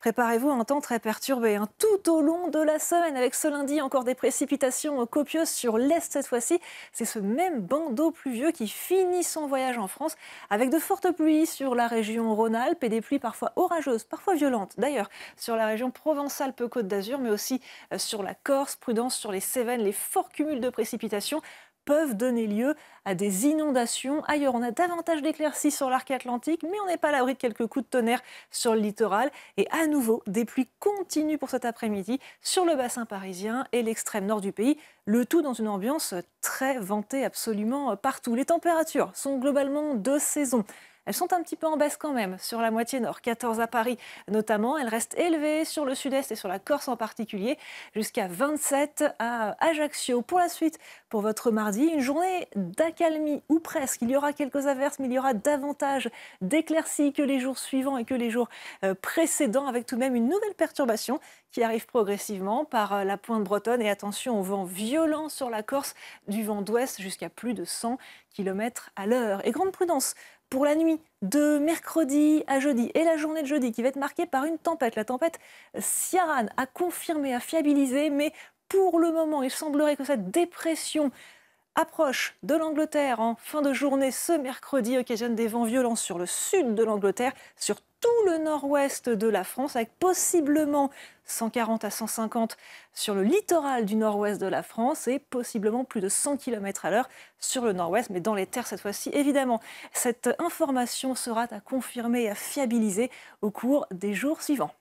Préparez-vous à un temps très perturbé hein. tout au long de la semaine. Avec ce lundi, encore des précipitations euh, copieuses sur l'Est cette fois-ci. C'est ce même bandeau pluvieux qui finit son voyage en France avec de fortes pluies sur la région Rhône-Alpes et des pluies parfois orageuses, parfois violentes d'ailleurs, sur la région Provence-Alpes-Côte d'Azur, mais aussi euh, sur la Corse. Prudence sur les Cévennes, les forts cumuls de précipitations peuvent donner lieu à des inondations. Ailleurs, on a davantage d'éclaircies sur l'arc atlantique, mais on n'est pas à l'abri de quelques coups de tonnerre sur le littoral. Et à nouveau, des pluies continues pour cet après-midi sur le bassin parisien et l'extrême nord du pays, le tout dans une ambiance très ventée absolument partout. Les températures sont globalement de saison. Elles sont un petit peu en baisse quand même sur la moitié nord, 14 à Paris notamment. Elles restent élevées sur le sud-est et sur la Corse en particulier, jusqu'à 27 à Ajaccio. Pour la suite, pour votre mardi, une journée d'accalmie ou presque. Il y aura quelques averses, mais il y aura davantage d'éclaircies que les jours suivants et que les jours euh, précédents, avec tout de même une nouvelle perturbation qui arrive progressivement par euh, la pointe bretonne. Et attention au vent violent sur la Corse, du vent d'ouest jusqu'à plus de 100 km à l'heure. Et grande prudence pour la nuit de mercredi à jeudi et la journée de jeudi qui va être marquée par une tempête. La tempête Ciaran a confirmé, a fiabilisé, mais pour le moment, il semblerait que cette dépression approche de l'Angleterre en fin de journée ce mercredi occasionne des vents violents sur le sud de l'Angleterre, sur tout le nord-ouest de la France, avec possiblement 140 à 150 sur le littoral du nord-ouest de la France et possiblement plus de 100 km à l'heure sur le nord-ouest, mais dans les terres cette fois-ci, évidemment. Cette information sera à confirmer et à fiabiliser au cours des jours suivants.